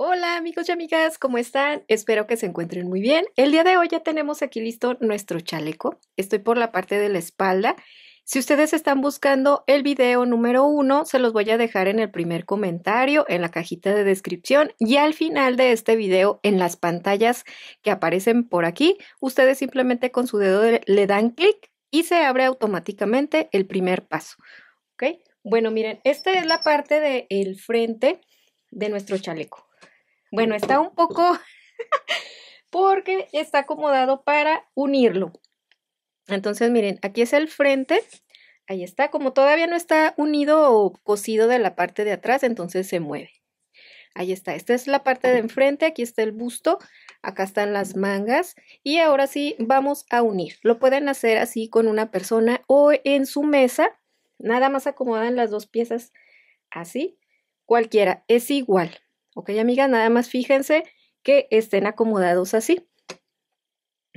Hola amigos y amigas, ¿cómo están? Espero que se encuentren muy bien. El día de hoy ya tenemos aquí listo nuestro chaleco. Estoy por la parte de la espalda. Si ustedes están buscando el video número uno, se los voy a dejar en el primer comentario, en la cajita de descripción y al final de este video, en las pantallas que aparecen por aquí, ustedes simplemente con su dedo le dan clic y se abre automáticamente el primer paso. ¿Ok? Bueno, miren, esta es la parte del frente de nuestro chaleco. Bueno, está un poco porque está acomodado para unirlo. Entonces, miren, aquí es el frente. Ahí está, como todavía no está unido o cosido de la parte de atrás, entonces se mueve. Ahí está, esta es la parte de enfrente, aquí está el busto, acá están las mangas y ahora sí vamos a unir. Lo pueden hacer así con una persona o en su mesa, nada más acomodan las dos piezas así, cualquiera, es igual. Ok, amiga, nada más fíjense que estén acomodados así.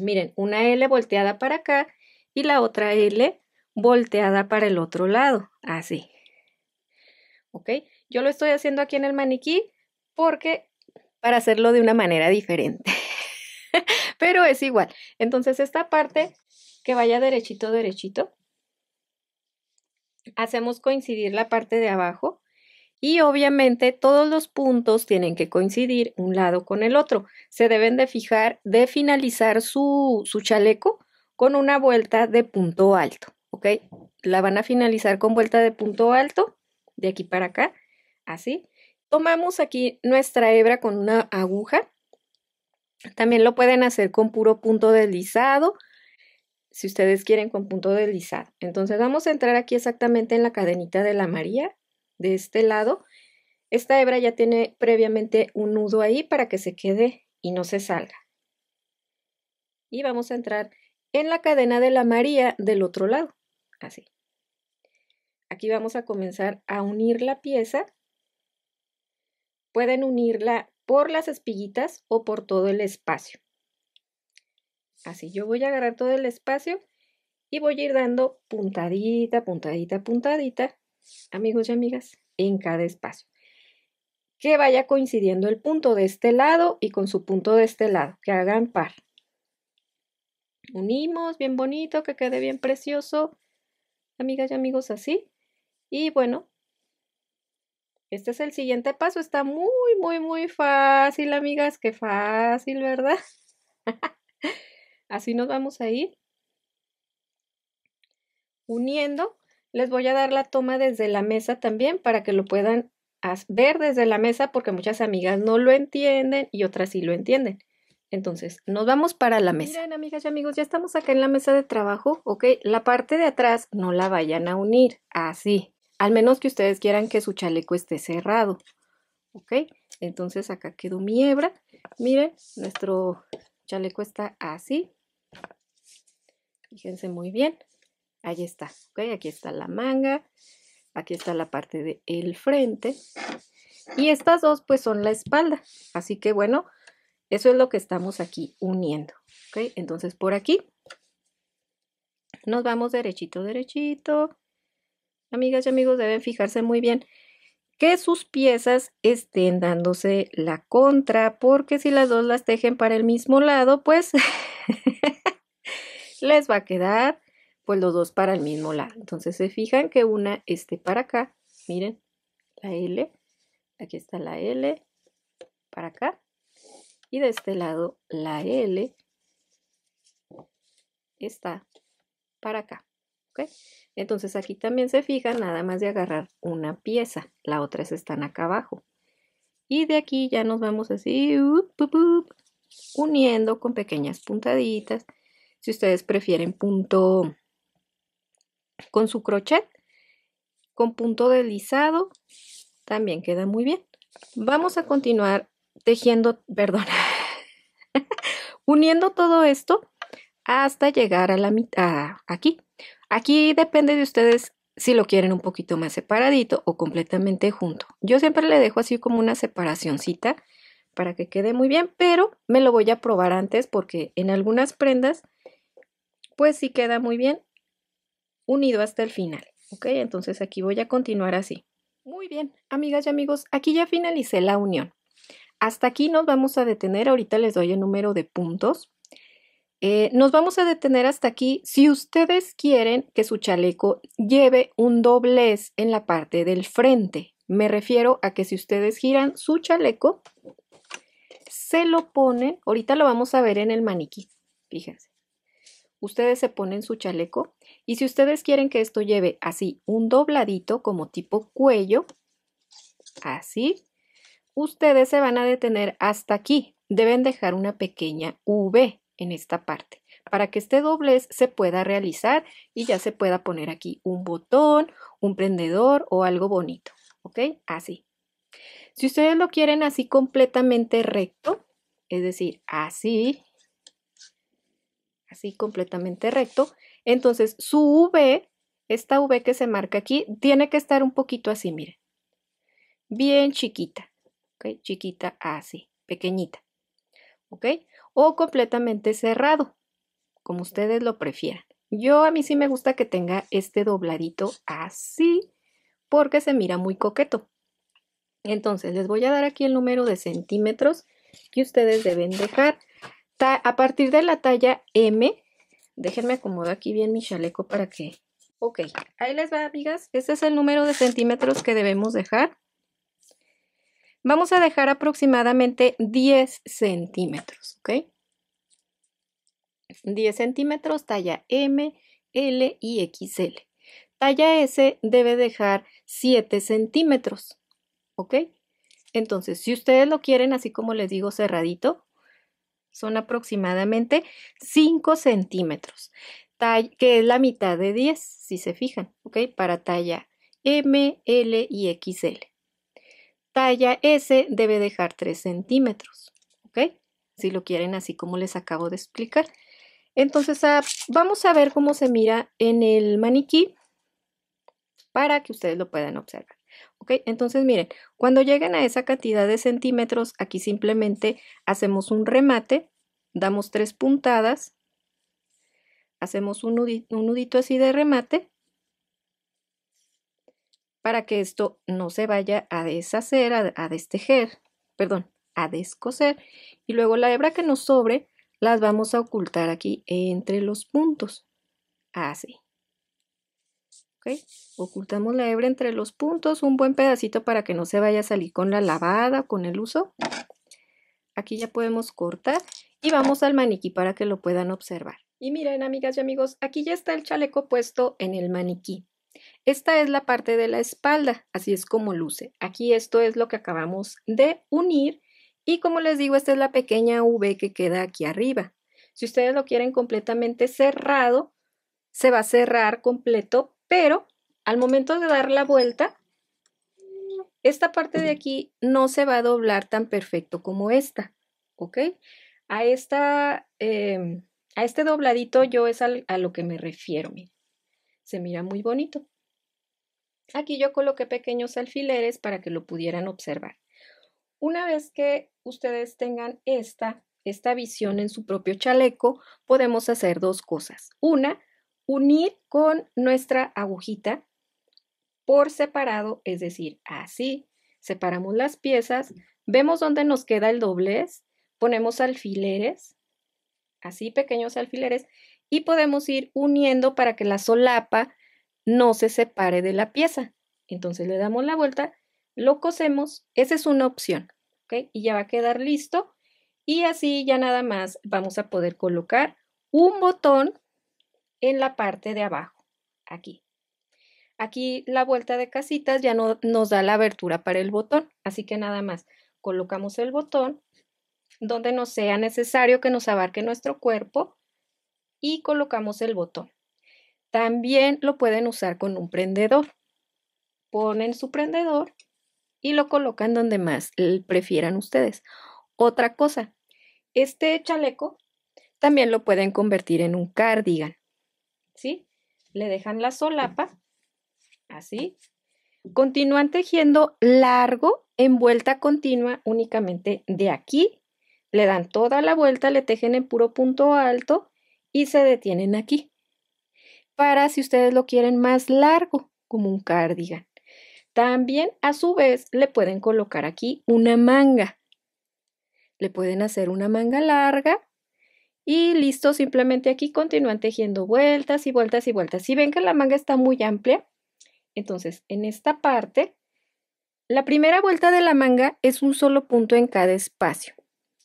Miren, una L volteada para acá y la otra L volteada para el otro lado, así. ¿Ok? Yo lo estoy haciendo aquí en el maniquí porque para hacerlo de una manera diferente. Pero es igual. Entonces esta parte que vaya derechito, derechito, hacemos coincidir la parte de abajo y obviamente todos los puntos tienen que coincidir un lado con el otro. Se deben de fijar, de finalizar su, su chaleco con una vuelta de punto alto, ¿ok? La van a finalizar con vuelta de punto alto, de aquí para acá, así. Tomamos aquí nuestra hebra con una aguja. También lo pueden hacer con puro punto deslizado, si ustedes quieren con punto deslizado. Entonces vamos a entrar aquí exactamente en la cadenita de la María de este lado, esta hebra ya tiene previamente un nudo ahí para que se quede y no se salga. Y vamos a entrar en la cadena de la María del otro lado, así. Aquí vamos a comenzar a unir la pieza. Pueden unirla por las espiguitas o por todo el espacio. Así yo voy a agarrar todo el espacio y voy a ir dando puntadita, puntadita, puntadita amigos y amigas, en cada espacio. Que vaya coincidiendo el punto de este lado y con su punto de este lado, que hagan par. Unimos bien bonito, que quede bien precioso, amigas y amigos, así. Y bueno, este es el siguiente paso. Está muy, muy, muy fácil, amigas. Qué fácil, ¿verdad? Así nos vamos a ir uniendo les voy a dar la toma desde la mesa también para que lo puedan ver desde la mesa porque muchas amigas no lo entienden y otras sí lo entienden. Entonces, nos vamos para la mesa. Miren, amigas y amigos, ya estamos acá en la mesa de trabajo, ¿ok? La parte de atrás no la vayan a unir, así, al menos que ustedes quieran que su chaleco esté cerrado, ¿ok? Entonces acá quedó mi hebra. Miren, nuestro chaleco está así. Fíjense muy bien. Ahí está, ¿ok? Aquí está la manga, aquí está la parte del el frente y estas dos pues son la espalda. Así que bueno, eso es lo que estamos aquí uniendo, ¿ok? Entonces por aquí nos vamos derechito, derechito. Amigas y amigos deben fijarse muy bien que sus piezas estén dándose la contra, porque si las dos las tejen para el mismo lado, pues les va a quedar pues los dos para el mismo lado. Entonces se fijan que una esté para acá, miren, la L, aquí está la L, para acá, y de este lado la L está para acá. ¿Ok? Entonces aquí también se fijan nada más de agarrar una pieza, la otra es están acá abajo. Y de aquí ya nos vamos así, uniendo con pequeñas puntaditas. Si ustedes prefieren punto con su crochet con punto deslizado también queda muy bien vamos a continuar tejiendo perdón uniendo todo esto hasta llegar a la mitad aquí aquí depende de ustedes si lo quieren un poquito más separadito o completamente junto yo siempre le dejo así como una separacioncita para que quede muy bien pero me lo voy a probar antes porque en algunas prendas pues sí queda muy bien unido hasta el final. ¿Ok? Entonces aquí voy a continuar así. Muy bien, amigas y amigos, aquí ya finalicé la unión. Hasta aquí nos vamos a detener. Ahorita les doy el número de puntos. Eh, nos vamos a detener hasta aquí. Si ustedes quieren que su chaleco lleve un doblez en la parte del frente, me refiero a que si ustedes giran su chaleco, se lo ponen, ahorita lo vamos a ver en el maniquí, fíjense. Ustedes se ponen su chaleco y si ustedes quieren que esto lleve así un dobladito como tipo cuello, así, ustedes se van a detener hasta aquí. Deben dejar una pequeña V en esta parte para que este doblez se pueda realizar y ya se pueda poner aquí un botón, un prendedor o algo bonito, ¿ok? Así. Si ustedes lo quieren así completamente recto, es decir, así, así completamente recto. Entonces, su V, esta V que se marca aquí, tiene que estar un poquito así, miren. Bien chiquita, ¿ok? Chiquita así, pequeñita, ¿ok? O completamente cerrado, como ustedes lo prefieran. Yo a mí sí me gusta que tenga este dobladito así, porque se mira muy coqueto. Entonces, les voy a dar aquí el número de centímetros que ustedes deben dejar a partir de la talla M, déjenme acomodar aquí bien mi chaleco para que... Ok, ahí les va, amigas. Este es el número de centímetros que debemos dejar. Vamos a dejar aproximadamente 10 centímetros, ¿ok? 10 centímetros, talla M, L y XL. Talla S debe dejar 7 centímetros, ¿ok? Entonces, si ustedes lo quieren, así como les digo, cerradito, son aproximadamente 5 centímetros, que es la mitad de 10, si se fijan, ¿ok? Para talla M, L y XL. Talla S debe dejar 3 centímetros, ¿ok? Si lo quieren así como les acabo de explicar. Entonces, ah, vamos a ver cómo se mira en el maniquí para que ustedes lo puedan observar. ¿Ok? Entonces miren, cuando lleguen a esa cantidad de centímetros, aquí simplemente hacemos un remate, damos tres puntadas, hacemos un nudito, así de remate para que esto no se vaya a deshacer, a, a, destejer, perdón, a descoser. Y luego la hebra que nos sobre las vamos a ocultar aquí entre los puntos, así. ¿ok? Ocultamos la hebra entre los puntos, un buen pedacito para que no se vaya a salir con la lavada con el uso. Aquí ya podemos cortar y vamos al maniquí para que lo puedan observar. Y miren, amigas y amigos, aquí ya está el chaleco puesto en el maniquí. Esta es la parte de la espalda, así es como luce. Aquí esto es lo que acabamos de unir y como les digo, esta es la pequeña V que queda aquí arriba. Si ustedes lo quieren completamente cerrado, se va a cerrar completo pero al momento de dar la vuelta, esta parte de aquí no se va a doblar tan perfecto como esta, ¿ok? A, esta, em, a este dobladito yo es a lo que me refiero, Se mira muy bonito. Aquí yo coloqué pequeños alfileres para que lo pudieran observar. Una vez que ustedes tengan esta, esta visión en su propio chaleco, podemos hacer dos cosas. Una, unir con nuestra agujita por separado, es decir, así. Separamos las piezas, vemos dónde nos queda el doblez, ponemos alfileres, así pequeños alfileres, y podemos ir uniendo para que la solapa no se separe de la pieza. Entonces le damos la vuelta, lo cosemos, esa es una opción, ¿ok? Y ya va a quedar listo. Y así ya nada más vamos a poder colocar un botón en la parte de abajo, aquí. Aquí la vuelta de casitas ya no nos da la abertura para el botón, así que nada más colocamos el botón donde no sea necesario que nos abarque nuestro cuerpo y colocamos el botón. También lo pueden usar con un prendedor. Ponen su prendedor y lo colocan donde más prefieran ustedes. Otra cosa, este chaleco también lo pueden convertir en un cardigan. ¿sí? Le dejan la solapa, así. Continúan tejiendo largo en vuelta continua únicamente de aquí. Le dan toda la vuelta, le tejen en puro punto alto y se detienen aquí. Para si ustedes lo quieren más largo, como un cardigan. También a su vez le pueden colocar aquí una manga. Le pueden hacer una manga larga y listo, simplemente aquí continúan tejiendo vueltas y vueltas y vueltas. Si ven que la manga está muy amplia, entonces en esta parte, la primera vuelta de la manga es un solo punto en cada espacio.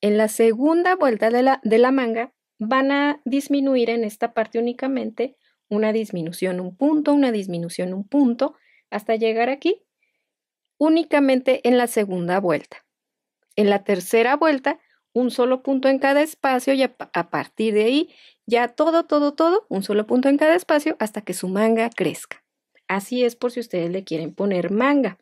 En la segunda vuelta de la, de la manga van a disminuir en esta parte únicamente una disminución, un punto, una disminución, un punto, hasta llegar aquí únicamente en la segunda vuelta. En la tercera vuelta un solo punto en cada espacio y a, partir de ahí ya todo, todo, todo, un solo punto en cada espacio hasta que su manga crezca. Así es por si ustedes le quieren poner manga.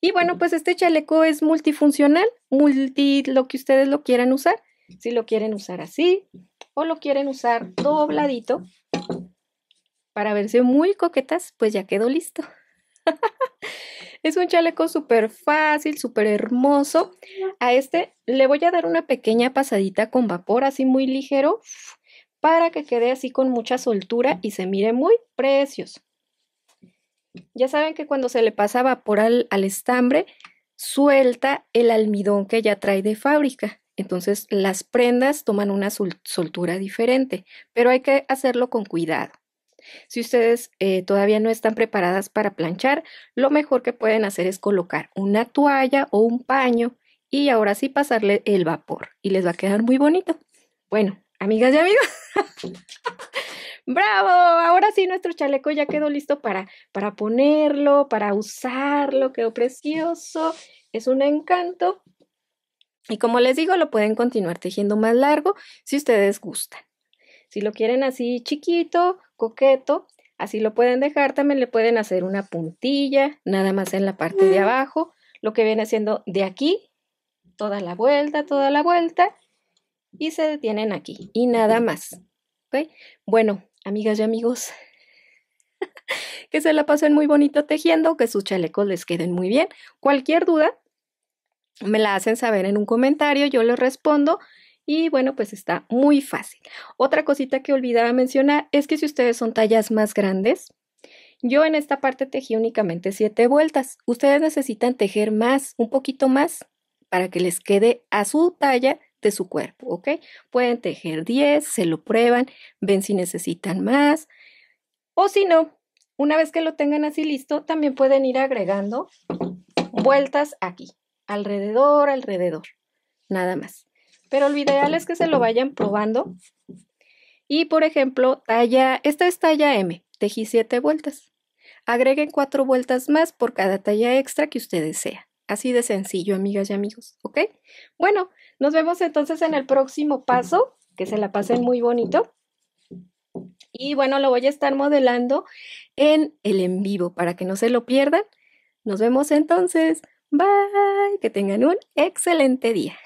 Y bueno, pues este chaleco es multifuncional, multi lo que ustedes lo quieran usar. Si lo quieren usar así o lo quieren usar dobladito para verse muy coquetas, pues ya quedó listo. Es un chaleco súper fácil, súper hermoso. A este le voy a dar una pequeña pasadita con vapor así muy ligero para que quede así con mucha soltura y se mire muy precioso. Ya saben que cuando se le pasa vapor al, estambre, suelta el almidón que ya trae de fábrica. Entonces las prendas toman una soltura diferente, pero hay que hacerlo con cuidado. Si ustedes eh, todavía no están preparadas para planchar, lo mejor que pueden hacer es colocar una toalla o un paño y ahora sí pasarle el vapor y les va a quedar muy bonito. Bueno, amigas y amigos. ¡Bravo! Ahora sí nuestro chaleco ya quedó listo para, para ponerlo, para usarlo, quedó precioso, es un encanto. Y como les digo, lo pueden continuar tejiendo más largo si ustedes gustan. Si lo quieren así chiquito, coqueto, así lo pueden dejar. También le pueden hacer una puntilla, nada más en la parte de abajo, lo que viene haciendo de aquí, toda la vuelta, toda la vuelta, y se detienen aquí, y nada más. Bueno, amigas y amigos, que se la pasen muy bonito tejiendo, que sus chalecos les queden muy bien. Cualquier duda, me la hacen saber en un comentario, yo les respondo y bueno, pues está muy fácil. Otra cosita que olvidaba mencionar es que si ustedes son tallas más grandes, yo en esta parte tejí únicamente 7 vueltas. Ustedes necesitan tejer más, un poquito más, para que les quede a su talla de su cuerpo, ¿ok? Pueden tejer 10, se lo prueban, ven si necesitan más. O si no, una vez que lo tengan así listo, también pueden ir agregando vueltas aquí, alrededor, alrededor, nada más pero lo ideal es que se lo vayan probando. Y por ejemplo, talla, esta es talla M, tejí 7 vueltas. Agreguen 4 vueltas más por cada talla extra que usted desea. Así de sencillo, amigas y amigos, ¿ok? Bueno, nos vemos entonces en el próximo paso, que se la pasen muy bonito. Y bueno, lo voy a estar modelando en el en vivo para que no se lo pierdan. Nos vemos entonces. Bye. Que tengan un excelente día.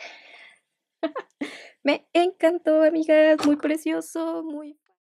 Me encantó, amigas, muy precioso, muy